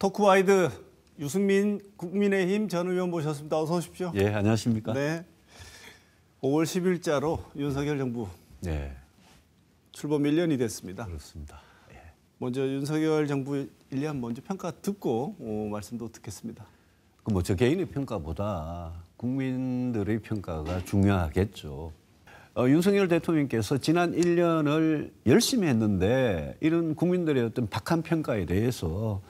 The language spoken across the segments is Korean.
토크와이드 유승민 국민의힘 전 의원 모셨습니다. 어서 오십시오. 예, 안녕하십니까. 네. 5월 10일자로 윤석열 정부 네. 출범 1년이 됐습니다. 그렇습니다. 예. 먼저 윤석열 정부 1년 먼저 평가 듣고 오, 어, 말씀도 듣겠습니다. 그 뭐 저 개인의 평가보다 국민들의 평가가 중요하겠죠. 어, 윤석열 대통령께서 지난 1년을 열심히 했는데 이런 국민들의 어떤 박한 평가에 대해서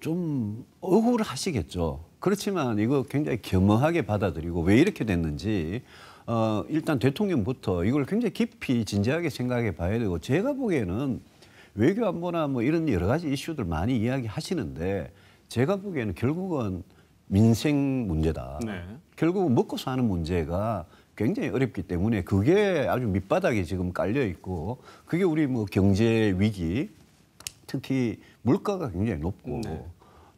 좀 억울하시겠죠. 그렇지만 이거 굉장히 겸허하게 받아들이고 왜 이렇게 됐는지 어, 일단 대통령부터 이걸 굉장히 깊이 진지하게 생각해 봐야 되고 제가 보기에는 외교 안보나 뭐 이런 여러 가지 이슈들 많이 이야기하시는데 제가 보기에는 결국은 민생 문제다. 네. 결국은 먹고 사는 문제가 굉장히 어렵기 때문에 그게 아주 밑바닥에 지금 깔려 있고 그게 우리 뭐 경제 위기 특히 물가가 굉장히 높고 네.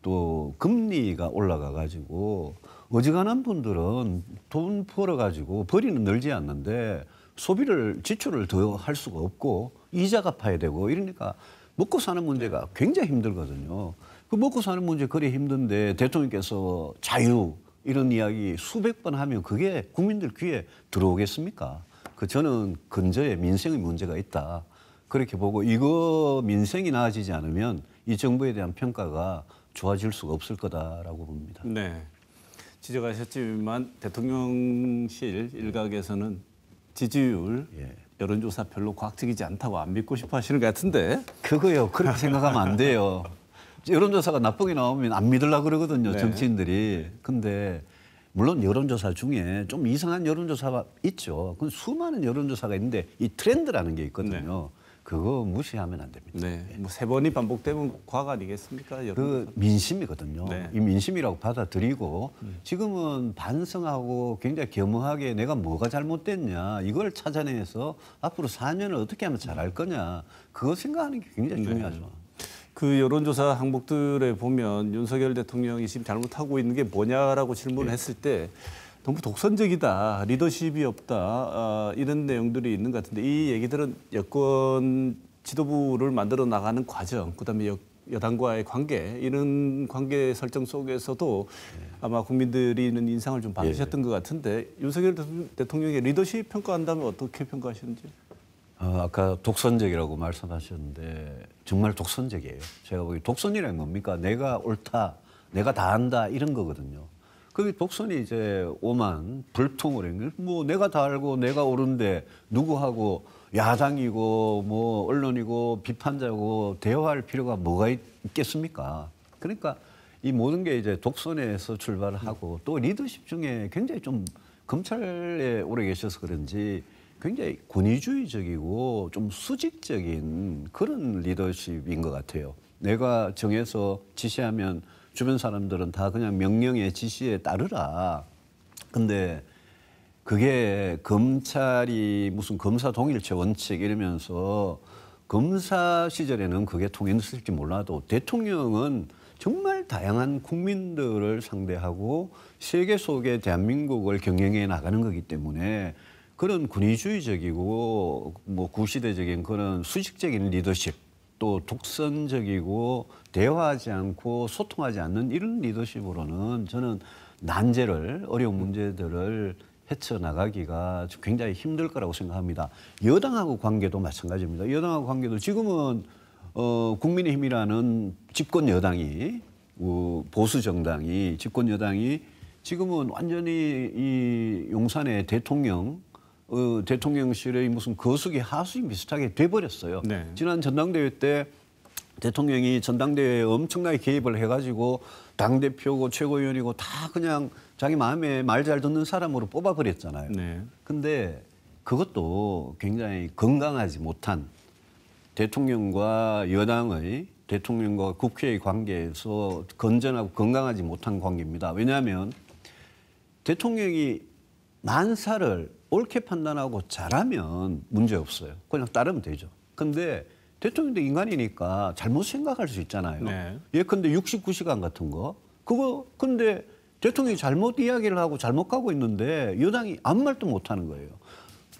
또 금리가 올라가 가지고 어지간한 분들은 돈 벌어 가지고 벌이는 늘지 않는데 소비를 지출을 더 할 수가 없고 이자갚아야 되고 이러니까 먹고 사는 문제가 네. 굉장히 힘들거든요. 그 먹고 사는 문제 그리 힘든데 대통령께서 자유 이런 이야기 수백 번 하면 그게 국민들 귀에 들어오겠습니까? 그 저는 근저에 민생의 문제가 있다. 그렇게 보고 이거 민생이 나아지지 않으면 이 정부에 대한 평가가 좋아질 수가 없을 거다라고 봅니다. 네. 지적하셨지만 대통령실 일각에서는 지지율 예. 여론조사 별로 과학적이지 않다고 안 믿고 싶어 하시는 것 같은데. 그거요. 그렇게 생각하면 안 돼요. 여론조사가 나쁘게 나오면 안 믿으려고 그러거든요. 네. 정치인들이. 근데 물론 여론조사 중에 좀 이상한 여론조사가 있죠. 그 수많은 여론조사가 있는데 이 트렌드라는 게 있거든요. 네. 그거 무시하면 안 됩니다. 네. 예. 뭐세 번이 반복되면 과가 아니겠습니까? 그 민심이거든요. 네. 이 민심이라고 받아들이고 음. 지금은 반성하고 굉장히 겸허하게 내가 뭐가 잘못됐냐 이걸 찾아내서 앞으로 4년을 어떻게 하면 잘할 거냐 그거 생각하는 게 굉장히 네. 중요하죠. 네. 그 여론조사 항목들에 보면 윤석열 대통령이 지금 잘못하고 있는 게 뭐냐라고 질문을 네. 했을 때 너무 독선적이다, 리더십이 없다 어, 이런 내용들이 있는 것 같은데 이 얘기들은 여권 지도부를 만들어 나가는 과정, 그다음에 여, 여당과의 관계 이런 관계 설정 속에서도 예. 아마 국민들이 있는 인상을 좀 받으셨던 예. 것 같은데 윤석열 대통령의 리더십 평가한다면 어떻게 평가하시는지? 어, 아까 독선적이라고 말씀하셨는데 정말 독선적이에요. 제가 보기 독선이란 겁니까 내가 옳다, 내가 다 한다 이런 거거든요. 그 독선이 이제 오만 불통을 한뭐 내가 다 알고 내가 옳은데 누구하고 야당이고 뭐 언론이고 비판자고 대화할 필요가 뭐가 있겠습니까? 그러니까 이 모든 게 이제 독선에서 출발하고 또 리더십 중에 굉장히 좀 검찰에 오래 계셔서 그런지 굉장히 권위주의적이고 좀 수직적인 그런 리더십인 것 같아요. 내가 정해서 지시하면 주변 사람들은 다 그냥 명령의 지시에 따르라. 근데 그게 검찰이 무슨 검사 동일체 원칙 이러면서 검사 시절에는 그게 통했을지 몰라도 대통령은 정말 다양한 국민들을 상대하고 세계 속에 대한민국을 경영해 나가는 거기 때문에 그런 군의주의적이고 뭐 구시대적인 그런 수직적인 리더십 또 독선적이고 대화하지 않고 소통하지 않는 이런 리더십으로는 저는 난제를 어려운 문제들을 헤쳐나가기가 굉장히 힘들 거라고 생각합니다. 여당하고 관계도 마찬가지입니다. 여당하고 관계도 지금은 어, 국민의힘이라는 집권 여당이 어, 보수 정당이 집권 여당이 지금은 완전히 이 용산의 대통령 어, 대통령실의 무슨 거수기 하수인 비슷하게 돼버렸어요. 네. 지난 전당대회 때 대통령이 전당대회에 엄청나게 개입을 해가지고 당 대표고 최고위원이고 다 그냥 자기 마음에 말 잘 듣는 사람으로 뽑아버렸잖아요. 네. 근데 그것도 굉장히 건강하지 못한 대통령과 여당의 대통령과 국회의 관계에서 건전하고 건강하지 못한 관계입니다. 왜냐하면 대통령이 만사를 옳게 판단하고 잘하면 문제 없어요. 그냥 따르면 되죠. 근데 대통령도 인간이니까 잘못 생각할 수 있잖아요. 네. 예컨대 69시간 같은 거. 그거 근데 대통령이 잘못 이야기를 하고 잘못 가고 있는데 여당이 아무 말도 못 하는 거예요.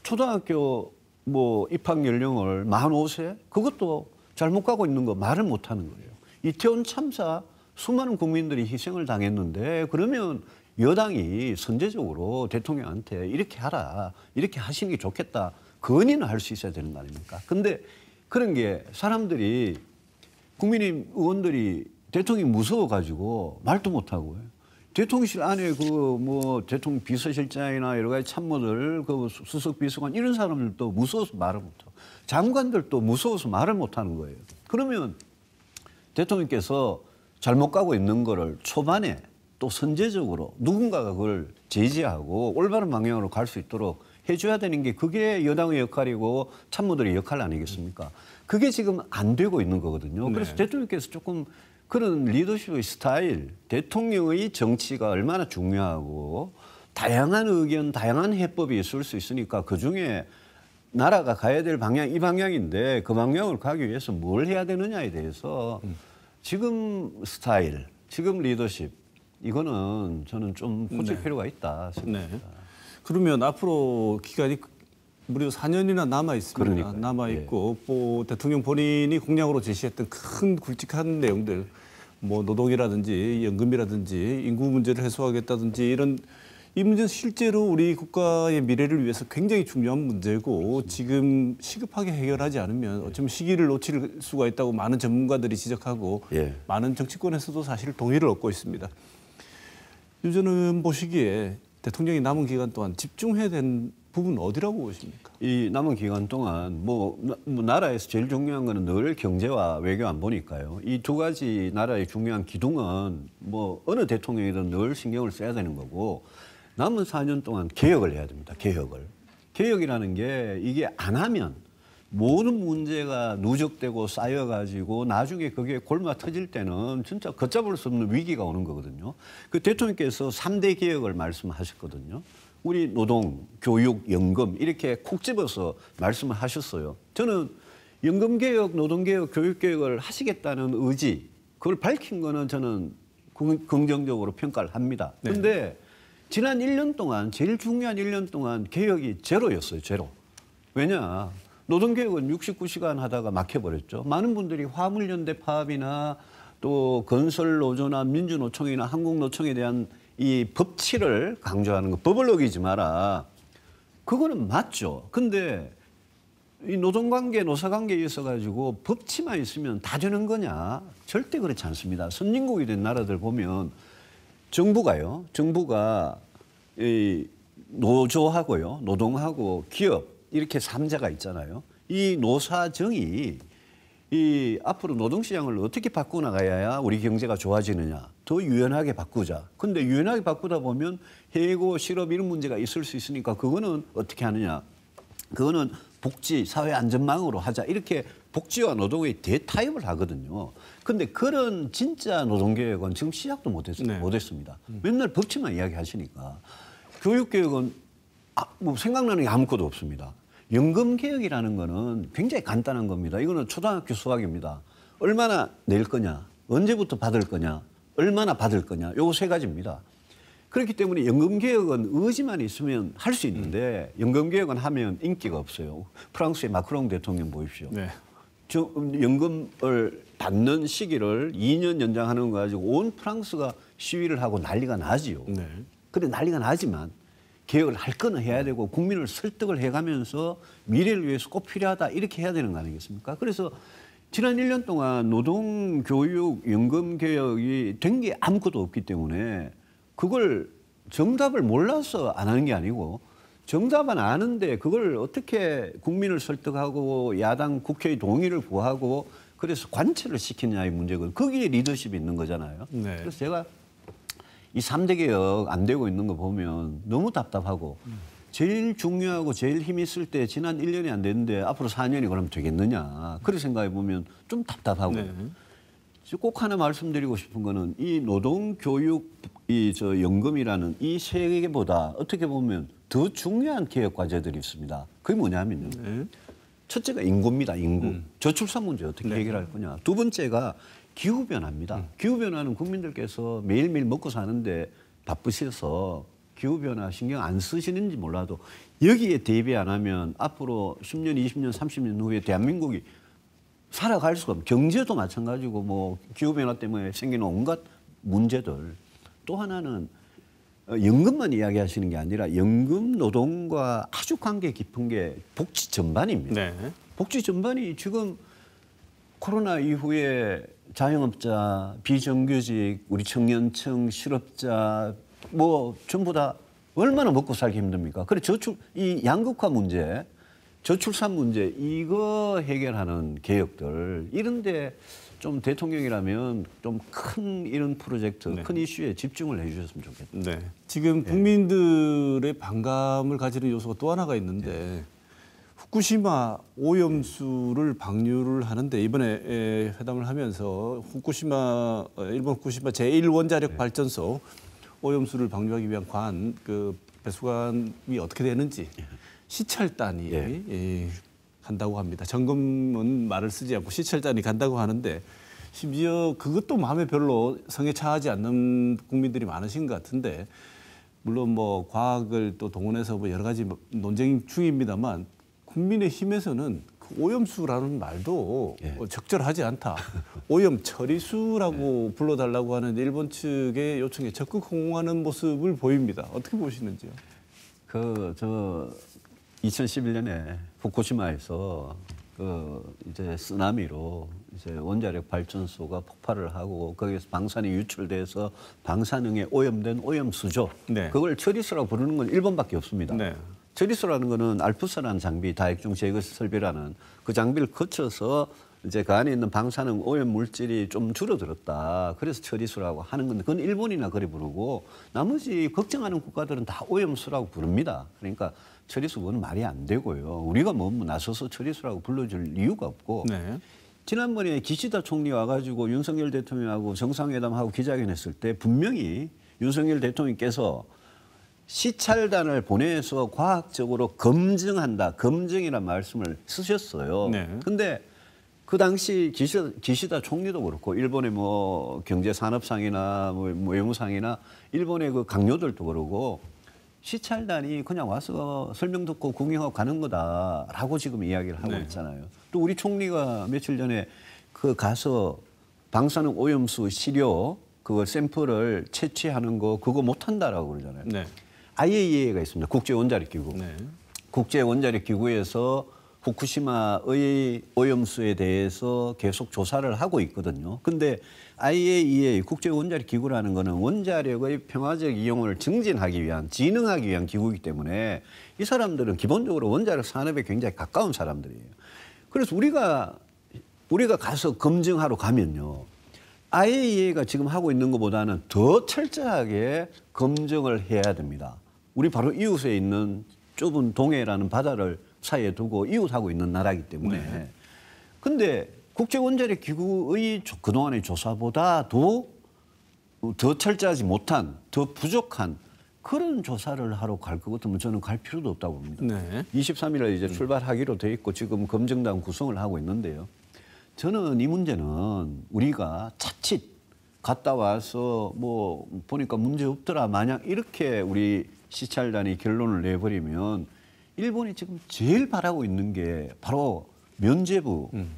초등학교 뭐 입학 연령을 만 5세 그것도 잘못 가고 있는 거 말을 못 하는 거예요. 이태원 참사 수많은 국민들이 희생을 당했는데 그러면 여당이 선제적으로 대통령한테 이렇게 하라, 이렇게 하시는 게 좋겠다 건의는 할 수 있어야 되는 거 아닙니까? 근데 그런 게 사람들이 국민의 의원들이 대통령이 무서워가지고 말도 못하고요. 대통령실 안에 그 뭐 대통령 비서실장이나 여러 가지 참모들, 그 수석 비서관 이런 사람들도 무서워서 말을 못하고 장관들도 무서워서 말을 못하는 거예요. 그러면 대통령께서 잘못 가고 있는 거를 초반에 또 선제적으로 누군가가 그걸 제지하고 올바른 방향으로 갈 수 있도록 해줘야 되는 게 그게 여당의 역할이고 참모들의 역할 아니겠습니까? 그게 지금 안 되고 있는 거거든요. 네. 그래서 네. 대통령께서 조금 그런 리더십의 스타일, 대통령의 정치가 얼마나 중요하고 다양한 의견, 다양한 해법이 있을 수 있으니까 그 중에 나라가 가야 될 방향 이 방향인데 그 방향을 가기 위해서 뭘 해야 되느냐에 대해서 음. 지금 스타일, 지금 리더십 이거는 저는 좀 고칠 네. 필요가 있다 생각합니다. 네. 그러면 앞으로 기간이 무려 4년이나 남아 있습니다. 그러니까요. 남아 예. 있고 예. 뭐 또 대통령 본인이 공약으로 제시했던 큰 굵직한 내용들, 뭐 노동이라든지 연금이라든지 인구 문제를 해소하겠다든지 이런 이 문제는 실제로 우리 국가의 미래를 위해서 굉장히 중요한 문제고 지금 시급하게 해결하지 않으면 예. 어쩌면 시기를 놓칠 수가 있다고 많은 전문가들이 지적하고 예. 많은 정치권에서도 사실 동의를 얻고 있습니다. 유저는 보시기에 대통령이 남은 기간 동안 집중해야 된 부분 은 어디라고 보십니까? 이 남은 기간 동안 뭐, 뭐 나라에서 제일 중요한 거는 늘 경제와 외교 안보니까요. 이 두 가지 나라의 중요한 기둥은 뭐 어느 대통령이든 늘 신경을 써야 되는 거고 남은 4년 동안 개혁을 해야 됩니다. 개혁을. 개혁이라는 게 이게 안 하면 모든 문제가 누적되고 쌓여가지고 나중에 그게 골마 터질 때는 진짜 걷잡을 수 없는 위기가 오는 거거든요. 그 대통령께서 3대 개혁을 말씀하셨거든요. 우리 노동, 교육, 연금 이렇게 콕 집어서 말씀을 하셨어요. 저는 연금개혁, 노동개혁, 교육개혁을 하시겠다는 의지 그걸 밝힌 거는 저는 긍정적으로 평가를 합니다. 그런데 네. 지난 1년 동안 제일 중요한 1년 동안 개혁이 제로였어요. 제로. 왜냐 노동개혁은 69시간 하다가 막혀버렸죠. 많은 분들이 화물연대 파업이나 또 건설노조나 민주노총이나 한국노총에 대한 이 법치를 강조하는 거 법을 어기지 마라. 그거는 맞죠. 근데 이 노동관계, 노사관계에 있어가지고 법치만 있으면 다 되는 거냐? 절대 그렇지 않습니다. 선진국이 된 나라들 보면 정부가요, 정부가 이 노조하고요, 노동하고 기업 이렇게 삼자가 있잖아요. 이 노사정이 이 앞으로 노동시장을 어떻게 바꾸 나가야 우리 경제가 좋아지느냐 더 유연하게 바꾸자 근데 유연하게 바꾸다 보면 해고 실업 이런 문제가 있을 수 있으니까 그거는 어떻게 하느냐 그거는 복지 사회 안전망으로 하자 이렇게 복지와 노동의 대타협을 하거든요 근데 그런 진짜 노동개혁은 지금 시작도 못했, 네. 못했습니다 음. 맨날 법치만 이야기하시니까 교육개혁은 아, 뭐 생각나는 게 아무것도 없습니다 연금 개혁이라는 거는 굉장히 간단한 겁니다. 이거는 초등학교 수학입니다. 얼마나 낼 거냐, 언제부터 받을 거냐, 얼마나 받을 거냐, 요거 세 가지입니다. 그렇기 때문에 연금 개혁은 의지만 있으면 할 수 있는데 음. 연금 개혁은 하면 인기가 없어요. 프랑스의 마크롱 대통령 보십시오. 네. 저 음, 연금을 받는 시기를 2년 연장하는 거 가지고 온 프랑스가 시위를 하고 난리가 나지요. 네. 근데 난리가 나지만 개혁을 할 거는 해야 되고 국민을 설득을 해가면서 미래를 위해서 꼭 필요하다 이렇게 해야 되는 거 아니겠습니까? 그래서 지난 1년 동안 노동, 교육, 연금 개혁이 된 게 아무것도 없기 때문에 그걸 정답을 몰라서 안 하는 게 아니고 정답은 아는데 그걸 어떻게 국민을 설득하고 야당 국회의 동의를 구하고 그래서 관철을 시키느냐의 문제거든요. 거기에 리더십이 있는 거잖아요. 네. 그래서 제가 이 3대 개혁 안 되고 있는 거 보면 너무 답답하고 제일 중요하고 제일 힘이 있을 때 지난 1년이 안 됐는데 앞으로 4년이 그면 되겠느냐. 그렇게 생각해 보면 좀 답답하고. 네. 꼭 하나 말씀드리고 싶은 거는 이 노동 교육 이 저 연금이라는 이 세 개보다 어떻게 보면 더 중요한 개혁 과제들이 있습니다. 그게 뭐냐면요. 네. 첫째가 인구입니다. 인구. 음. 저출산 문제 어떻게 네. 해결할 거냐. 두 번째가 기후변화입니다. 음. 기후변화는 국민들께서 매일매일 먹고 사는데 바쁘셔서 기후변화 신경 안 쓰시는지 몰라도 여기에 대비 안 하면 앞으로 10년, 20년, 30년 후에 대한민국이 살아갈 수가 없 경제도 마찬가지고 뭐 기후변화 때문에 생기는 온갖 문제들 또 하나는 어, 연금만 이야기하시는 게 아니라 연금 노동과 아주 관계 깊은 게 복지 전반입니다. 네. 복지 전반이 지금 코로나 이후에 자영업자, 비정규직, 우리 청년층, 실업자 뭐 전부 다 얼마나 먹고 살기 힘듭니까? 그래 저출 이 양극화 문제, 저출산 문제 이거 해결하는 개혁들 이런데 좀 대통령이라면 좀 큰 이런 프로젝트, 네. 큰 이슈에 집중을 해주셨으면 좋겠다. 네. 지금 국민들의 네. 반감을 가지는 요소가 또 하나가 있는데. 네. 후쿠시마 오염수를 방류를 하는데 이번에 회담을 하면서 후쿠시마 어, 일본 후쿠시마 제1원자력 발전소 오염수를 방류하기 위한 관그 배수관이 어떻게 되는지 예. 시찰단이 네. 간다고 합니다. 점검은 말을 쓰지 않고 시찰단이 간다고 하는데 심지어 그것도 마음에 별로 성에 차하지 않는 국민들이 많으신 것 같은데 물론 뭐 과학을 또 동원해서 뭐 여러 가지 논쟁 중입니다만 국민의힘에서는 그 오염수라는 말도 예. 뭐 적절하지 않다. 오염 처리수라고 예. 불러달라고 하는 일본 측의 요청에 적극 호응하는 모습을 보입니다. 어떻게 보시는지요? 그 저 2011년에 후쿠시마에서 그 이제 쓰나미로 이제 원자력 발전소가 폭발을 하고 거기에서 방산이 유출돼서 방사능에 오염된 오염수죠. 네. 그걸 처리수라고 부르는 건 일본밖에 없습니다. 네. 저리소라는 거는 알프스라는 장비, 다액중 제거 설비라는 그 장비를 거쳐서 이제 그 안에 있는 방사능 오염 물질이 좀 줄어들었다. 그래서 처리수라고 하는 건데 그건 일본이나 그래 부르고 나머지 걱정하는 국가들은 다 오염수라고 부릅니다. 그러니까 처리수 그건 말이 안 되고요. 우리가 뭐 나서서 처리수라고 불러줄 이유가 없고 네. 지난번에 기시다 총리 와가지고 윤석열 대통령하고 정상회담하고 기자회견했을 때 분명히 윤석열 대통령께서 시찰단을 보내서 과학적으로 검증한다, 검증이라는 말씀을 쓰셨어요. 네. 근데 그 당시 기시다, 기시다 총리도 그렇고 일본의 뭐 경제 산업상이나 뭐 외무상이나 일본의 그 강요들도 그러고 시찰단이 그냥 와서 설명 듣고 공경하고 가는 거다라고 지금 이야기를 하고 네. 있잖아요. 또 우리 총리가 며칠 전에 그 가서 방사능 오염수 시료 그걸 샘플을 채취하는 거 그거 못 한다라고 그러잖아요. 네. IAEA가 있습니다. 국제 원자력 기구. 네. 국제 원자력 기구에서 후쿠시마의 오염수에 대해서 계속 조사를 하고 있거든요. 근데 IAEA 국제 원자력 기구라는 거는 원자력의 평화적 이용을 증진하기 위한 진흥하기 위한 기구이기 때문에 이 사람들은 기본적으로 원자력 산업에 굉장히 가까운 사람들이에요. 그래서 우리가 우리가 가서 검증하러 가면요. IAEA가 지금 하고 있는 것보다는 더 철저하게 검증을 해야 됩니다. 우리 바로 이웃에 있는 좁은 동해라는 바다를 사이에 두고 이웃하고 있는 나라이기 때문에. 네. 근데 국제원자력 기구의 그동안의 조사보다도 더 철저하지 못한, 더 부족한 그런 조사를 하러 갈 것 같으면 저는 갈 필요도 없다고 봅니다. 네. 23일에 이제 출발하기로 돼 있고 지금 검증단 구성을 하고 있는데요. 저는 이 문제는 우리가 자칫 갔다 와서 뭐 보니까 문제 없더라 마냥 이렇게 우리 시찰단이 결론을 내버리면 일본이 지금 제일 바라고 있는 게 바로 면제부 음.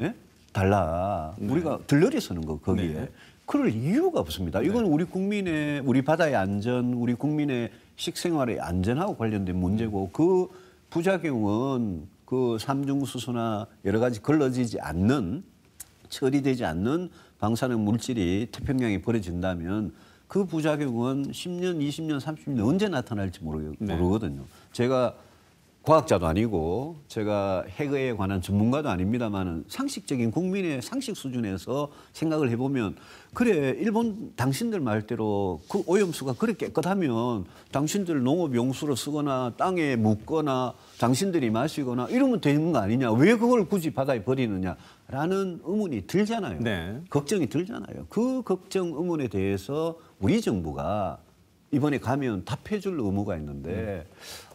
예? 달라 네. 우리가 들러리 서는 거 거기에 네. 그럴 이유가 없습니다. 이건 네. 우리 국민의 우리 바다의 안전, 우리 국민의 식생활의 안전하고 관련된 문제고 음. 그 부작용은 그 삼중수소나 여러 가지 걸러지지 않는 처리되지 않는 방사능 물질이 태평양에 버려진다면 그 부작용은 10년, 20년, 30년 언제 나타날지 모르, 네. 거든요 제가 과학자도 아니고 제가 해외에 관한 전문가도 아닙니다만은 상식적인 국민의 상식 수준에서 생각을 해보면 그래 일본 당신들 말대로 그 오염수가 그래 깨끗하면 당신들 농업 용수로 쓰거나 땅에 묻거나 당신들이 마시거나 이러면 되는 거 아니냐 왜 그걸 굳이 바다에 버리느냐라는 의문이 들잖아요 네. 걱정이 들잖아요 그 걱정 의문에 대해서 우리 정부가 이번에 가면 답해줄 의무가 있는데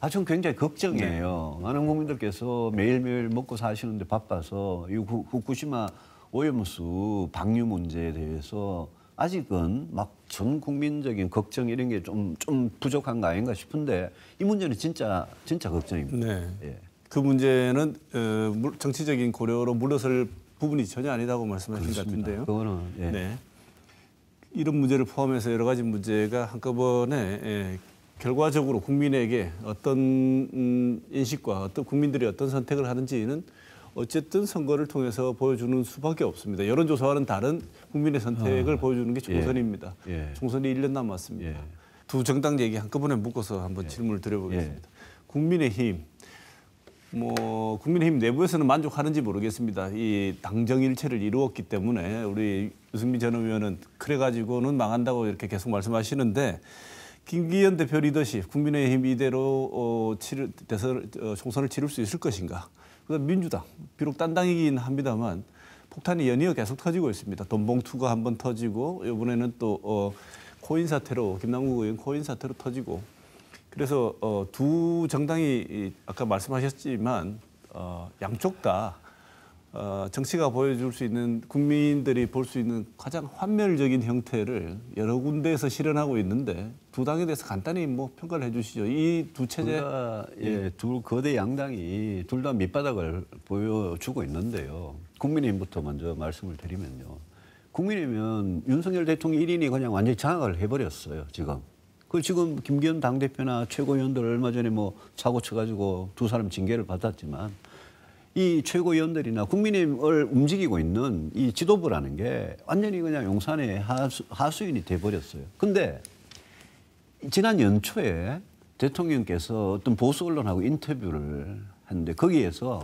아, 전 굉장히 걱정이에요. 네. 많은 국민들께서 매일매일 먹고 사시는데 바빠서 이 후, 후쿠시마 오염수 방류 문제에 대해서 아직은 막 전 국민적인 걱정 이런 게 좀 좀 부족한 거 아닌가 싶은데 이 문제는 진짜 진짜 걱정입니다. 네. 예. 그 문제는 어, 정치적인 고려로 물러설 부분이 전혀 아니다고 말씀하신 것 같은데요. 그거는 예. 네. 이런 문제를 포함해서 여러 가지 문제가 한꺼번에 예, 결과적으로 국민에게 어떤 음, 인식과 어떤 국민들이 어떤 선택을 하는지는 어쨌든 선거를 통해서 보여주는 수밖에 없습니다. 여론조사와는 다른 국민의 선택을 아, 보여주는 게 예. 총선입니다. 예, 예. 총선이 1년 남았습니다. 예. 두 정당 얘기 한꺼번에 묶어서 한번 예. 질문을 드려보겠습니다. 예. 국민의힘, 뭐 국민의힘 내부에서는 만족하는지 모르겠습니다. 이 당정일체를 이루었기 때문에 우리 유승민 전 의원은 그래가지고는 망한다고 이렇게 계속 말씀하시는데 김기현 대표 리더십 국민의힘 이대로 어, 치를, 대선, 어, 총선을 치를 수 있을 것인가. 그다음 민주당 비록 딴당이긴 합니다만 폭탄이 연이어 계속 터지고 있습니다. 돈봉투가 한 번 터지고 이번에는 또 어, 코인 사태로 김남국 의원 코인 사태로 터지고 그래서 어, 두 정당이 아까 말씀하셨지만 어, 양쪽 다 어, 정치가 보여줄 수 있는 국민들이 볼 수 있는 가장 환멸적인 형태를 여러 군데에서 실현하고 있는데 두 당에 대해서 간단히 뭐 평가를 해주시죠. 이 두 체제, 둘 다, 예, 두 예. 거대 양당이 둘 다 밑바닥을 보여주고 있는데요. 국민의힘부터 먼저 말씀을 드리면요. 국민의힘은 윤석열 대통령 1인이 그냥 완전히 장악을 해버렸어요. 지금. 그 지금 김기현 당대표나 최고위원들 얼마 전에 뭐 사고 쳐가지고 두 사람 징계를 받았지만. 이 최고위원들이나 국민의힘을 움직이고 있는 이 지도부라는 게 완전히 그냥 용산의 하수, 하수인이 돼버렸어요. 근데 지난 연초에 대통령께서 어떤 보수 언론하고 인터뷰를 했는데 거기에서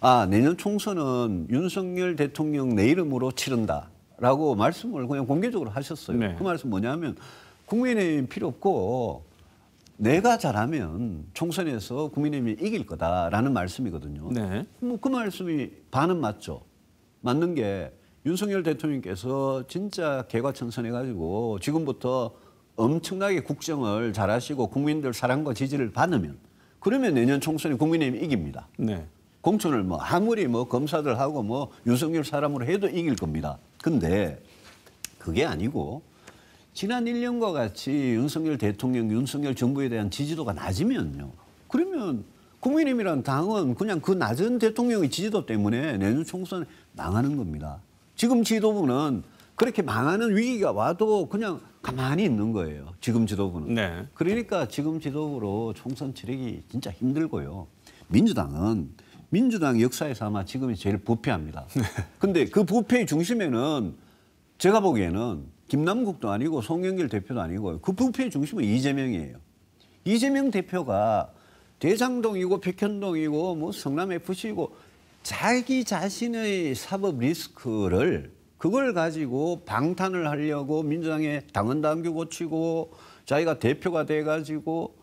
아 내년 총선은 윤석열 대통령 내 이름으로 치른다라고 말씀을 그냥 공개적으로 하셨어요. 네. 그 말씀 뭐냐면 국민의힘 필요 없고 내가 잘하면 총선에서 국민의힘이 이길 거다라는 말씀이거든요. 네. 뭐그 말씀이 반은 맞죠. 맞는 게 윤석열 대통령께서 진짜 개과천선해가지고 지금부터 엄청나게 국정을 잘하시고 국민들 사랑과 지지를 받으면 그러면 내년 총선에 국민의힘이 이깁니다. 네. 공천을 뭐 아무리 뭐 검사들하고 뭐 윤석열 사람으로 해도 이길 겁니다. 근데 그게 아니고 지난 1년과 같이 윤석열 대통령, 윤석열 정부에 대한 지지도가 낮으면요. 그러면 국민의힘이란 당은 그냥 그 낮은 대통령의 지지도 때문에 내년 총선 망하는 겁니다. 지금 지도부는 그렇게 망하는 위기가 와도 그냥 가만히 있는 거예요. 지금 지도부는. 네. 그러니까 지금 지도부로 총선 치르기 진짜 힘들고요. 민주당은 민주당 역사에서 아마 지금이 제일 부패합니다. 네. 근데 그 부패의 중심에는 제가 보기에는 김남국도 아니고 송영길 대표도 아니고 그 부패의 중심은 이재명이에요. 이재명 대표가 대장동이고 백현동이고 뭐 성남 FC고 이 자기 자신의 사법 리스크를 그걸 가지고 방탄을 하려고 민주당에 당헌당규 고치고 자기가 대표가 돼가지고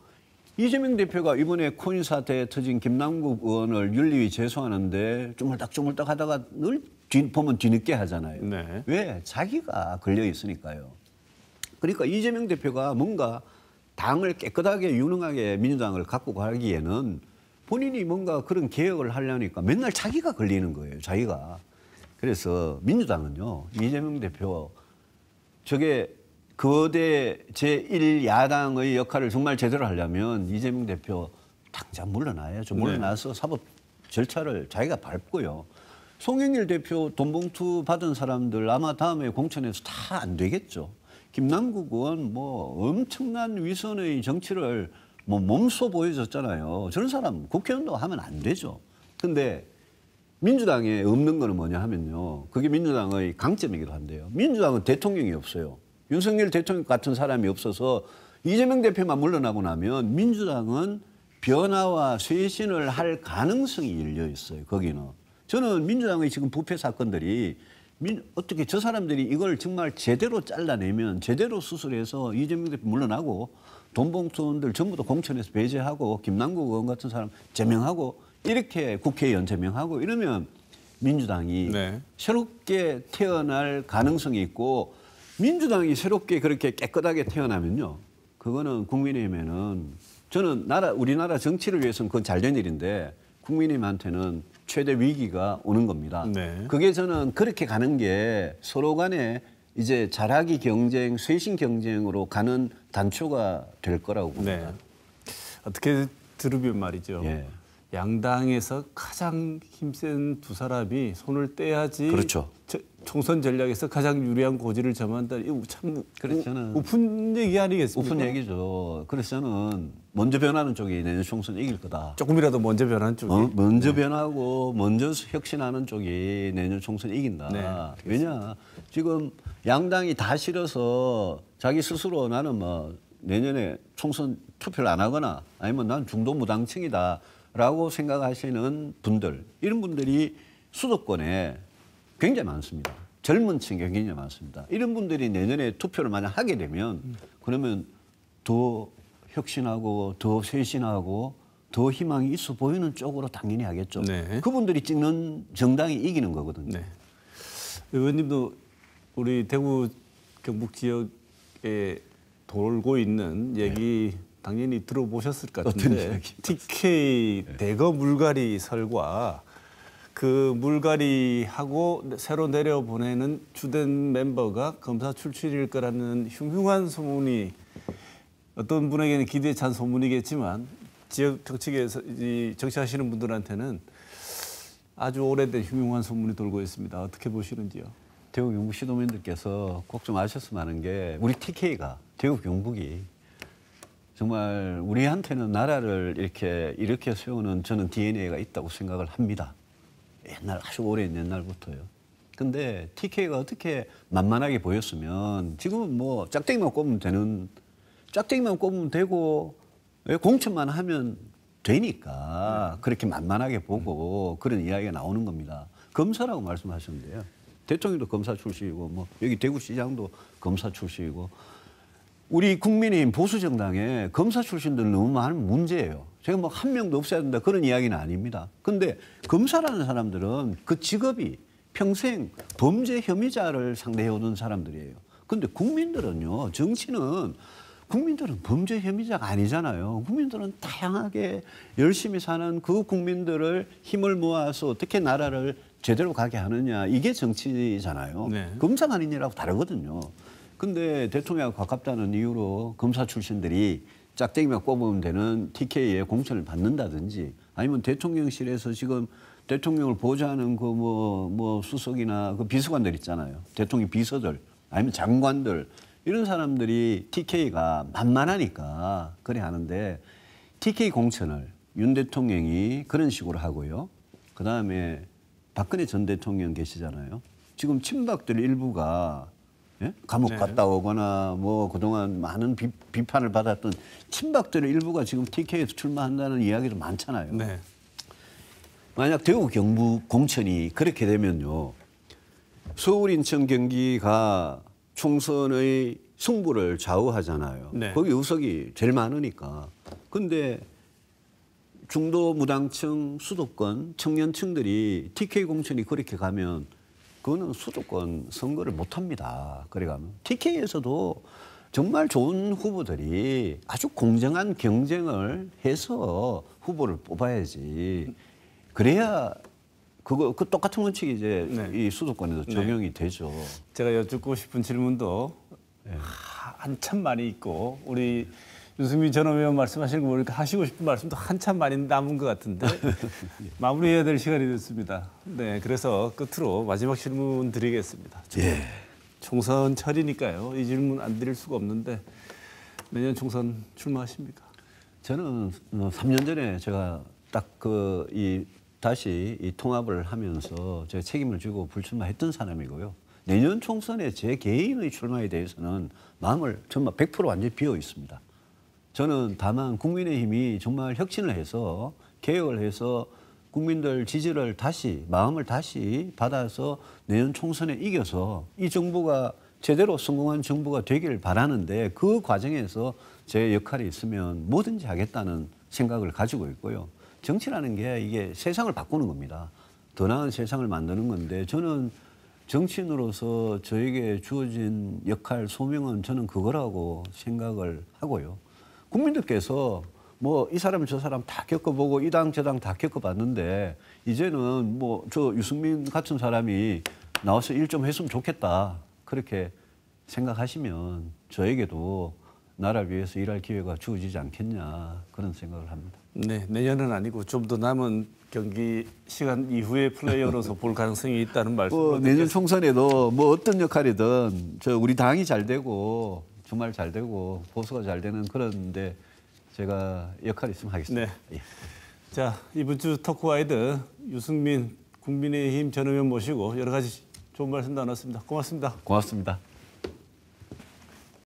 이재명 대표가 이번에 코인 사태에 터진 김남국 의원을 윤리위 제소하는데 쪼물딱쪼물딱 하다가 늘 뒤, 보면 뒤늦게 하잖아요. 네. 왜? 자기가 걸려 있으니까요. 그러니까 이재명 대표가 뭔가 당을 깨끗하게 유능하게 민주당을 갖고 가기에는 본인이 뭔가 그런 개혁을 하려니까 맨날 자기가 걸리는 거예요. 자기가. 그래서 민주당은요. 이재명 대표 저게 거대 제1야당의 역할을 정말 제대로 하려면 이재명 대표 당장 물러나야죠. 네. 물러나서 사법 절차를 자기가 밟고요. 송영일 대표 돈봉투 받은 사람들 아마 다음에 공천에서 다 안 되겠죠. 김남국 은뭐 엄청난 위선의 정치를 뭐 몸소 보여줬잖아요. 저런 사람 국회의원도 하면 안 되죠. 근데 민주당에 없는 거는 뭐냐 하면요. 그게 민주당의 강점이기도 한데요. 민주당은 대통령이 없어요. 윤석열 대통령 같은 사람이 없어서 이재명 대표만 물러나고 나면 민주당은 변화와 쇄신을 할 가능성이 열려 있어요. 거기는. 저는 민주당의 지금 부패 사건들이 민, 어떻게 저 사람들이 이걸 정말 제대로 잘라내면 제대로 수술해서 이재명 대표 물러나고 돈봉투원들 전부 다 공천에서 배제하고 김남국 의원 같은 사람 제명하고 이렇게 국회의원 제명하고 이러면 민주당이 네. 새롭게 태어날 가능성이 있고 민주당이 새롭게 그렇게 깨끗하게 태어나면요. 그거는 국민의힘에는 저는 나라 우리나라 정치를 위해서는 그건 잘된 일인데 국민의힘한테는 최대 위기가 오는 겁니다. 네. 그게 저는 그렇게 가는 게 서로 간에 이제 자라기 경쟁, 쇄신 경쟁으로 가는 단초가 될 거라고 봅니다. 네. 어떻게 들으면 말이죠. 예. 양당에서 가장 힘센 두 사람이 손을 떼야지 그렇죠. 저, 총선 전략에서 가장 유리한 고지를 점한다. 이거 참 그래서 는 우픈 얘기 아니겠습니까? 우픈 얘기죠. 그래서 저는 먼저 변하는 쪽이 내년 총선 이길 거다. 조금이라도 먼저 변하는 쪽이. 어? 먼저 네. 변하고 먼저 혁신하는 쪽이 내년 총선 이긴다. 네, 왜냐 지금 양당이 다 싫어서 자기 스스로 나는 뭐 내년에 총선 투표를 안 하거나 아니면 난 중도 무당층이다. 라고 생각하시는 분들, 이런 분들이 수도권에 굉장히 많습니다. 젊은 층이 굉장히 많습니다. 이런 분들이 내년에 투표를 만약 하게 되면 그러면 더 혁신하고 더 쇄신하고 더 희망이 있어 보이는 쪽으로 당연히 하겠죠. 네. 그분들이 찍는 정당이 이기는 거거든요. 네. 의원님도 우리 대구 경북 지역에 돌고 있는 얘기 네. 당연히 들어보셨을 것 같은데 TK 네. 대거 물갈이 설과 그 물갈이하고 새로 내려보내는 주된 멤버가 검사 출신일 거라는 흉흉한 소문이 어떤 분에게는 기대찬 소문이겠지만 지역 정치계에서 정치하시는 분들한테는 아주 오래된 흉흉한 소문이 돌고 있습니다. 어떻게 보시는지요? 대구 경북 시도민들께서 꼭 좀 아셨으면 하는 게 우리 TK가 대구 경북이 정말 우리한테는 나라를 이렇게 이렇게 세우는 저는 DNA가 있다고 생각을 합니다. 옛날 아주 오랜 옛날부터요. 근데 TK가 어떻게 만만하게 보였으면 지금은 뭐 짝대기만 꼽으면 되는 짝대기만 꼽으면 되고 공천만 하면 되니까 그렇게 만만하게 보고 그런 이야기가 나오는 겁니다. 검사라고 말씀하셨는데요. 대통령도 검사 출신이고 뭐 여기 대구시장도 검사 출신이고 우리 국민의힘 보수 정당에 검사 출신들 너무 많은 문제예요. 제가 뭐 한 명도 없어야 된다 그런 이야기는 아닙니다. 근데 검사라는 사람들은 그 직업이 평생 범죄 혐의자를 상대해오는 사람들이에요. 근데 국민들은요, 정치는 국민들은 범죄 혐의자가 아니잖아요. 국민들은 다양하게 열심히 사는 그 국민들을 힘을 모아서 어떻게 나라를 제대로 가게 하느냐 이게 정치잖아요. 네. 검사가 아니 일하고 다르거든요. 근데 대통령과 가깝다는 이유로 검사 출신들이 짝대기만 꼽으면 되는 TK의 공천을 받는다든지 아니면 대통령실에서 지금 대통령을 보좌하는 그 뭐뭐 뭐 수석이나 그 비서관들 있잖아요. 대통령 비서들 아니면 장관들 이런 사람들이 TK가 만만하니까 그래 하는데 TK 공천을 윤 대통령이 그런 식으로 하고요. 그다음에 박근혜 전 대통령 계시잖아요. 지금 친박들 일부가 예? 감옥 네. 갔다 오거나 뭐 그동안 많은 비, 판을 받았던 친박들의 일부가 지금 TK에서 출마한다는 이야기도 많잖아요. 네. 만약 대구 경북 공천이 그렇게 되면요. 서울 인천 경기가 총선의 승부를 좌우하잖아요. 네. 거기 의석이 제일 많으니까. 근데 중도 무당층 수도권 청년층들이 TK 공천이 그렇게 가면 그거는 수도권 선거를 못 합니다. 그래가면 TK에서도 정말 좋은 후보들이 아주 공정한 경쟁을 해서 후보를 뽑아야지. 그래야 그거 그 똑같은 원칙이 이제 네. 이수도권에서 네. 적용이 네. 되죠. 제가 여쭙고 싶은 질문도 네. 한참 많이 있고 우리 유승민 전 의원 말씀하시는 거 보니까 하시고 싶은 말씀도 한참 많이 남은 것 같은데 마무리해야 될 시간이 됐습니다. 네, 그래서 끝으로 마지막 질문 드리겠습니다. 예. 총선 철이니까요. 이 질문 안 드릴 수가 없는데 내년 총선 출마하십니까? 저는 3년 어, 전에 제가 딱 그 이 다시 이 통합을 하면서 제가 책임을 지고 불출마했던 사람이고요. 내년 총선에 제 개인의 출마에 대해서는 마음을 정말 100% 완전히 비어 있습니다. 저는 다만 국민의힘이 정말 혁신을 해서 개혁을 해서 국민들 지지를 다시 마음을 다시 받아서 내년 총선에 이겨서 이 정부가 제대로 성공한 정부가 되기를 바라는데 그 과정에서 제 역할이 있으면 뭐든지 하겠다는 생각을 가지고 있고요. 정치라는 게 이게 세상을 바꾸는 겁니다. 더 나은 세상을 만드는 건데 저는 정치인으로서 저에게 주어진 역할 소명은 저는 그거라고 생각을 하고요. 국민들께서 뭐 이 사람 저 사람 다 겪어보고 이 당 저 당 다 겪어봤는데 이제는 뭐 저 유승민 같은 사람이 나와서 일 좀 했으면 좋겠다 그렇게 생각하시면 저에게도 나라 를 위해서 일할 기회가 주어지지 않겠냐 그런 생각을 합니다. 네, 내년은 아니고 좀 더 남은 경기 시간 이후에 플레이어로서 볼 가능성이 있다는 말씀. 뭐, 내년 총선에도 뭐 어떤 역할이든 저 우리 당이 잘 되고 정말잘 되고 보수가 잘 되는 그런데 제가 역할 있으면 하겠습니다. 네. 예. 자 이번 주 터크 와이드 유승민 국민의힘 전 의원 모시고 여러 가지 좋은 말씀 나눴습니다. 고맙습니다. 고맙습니다.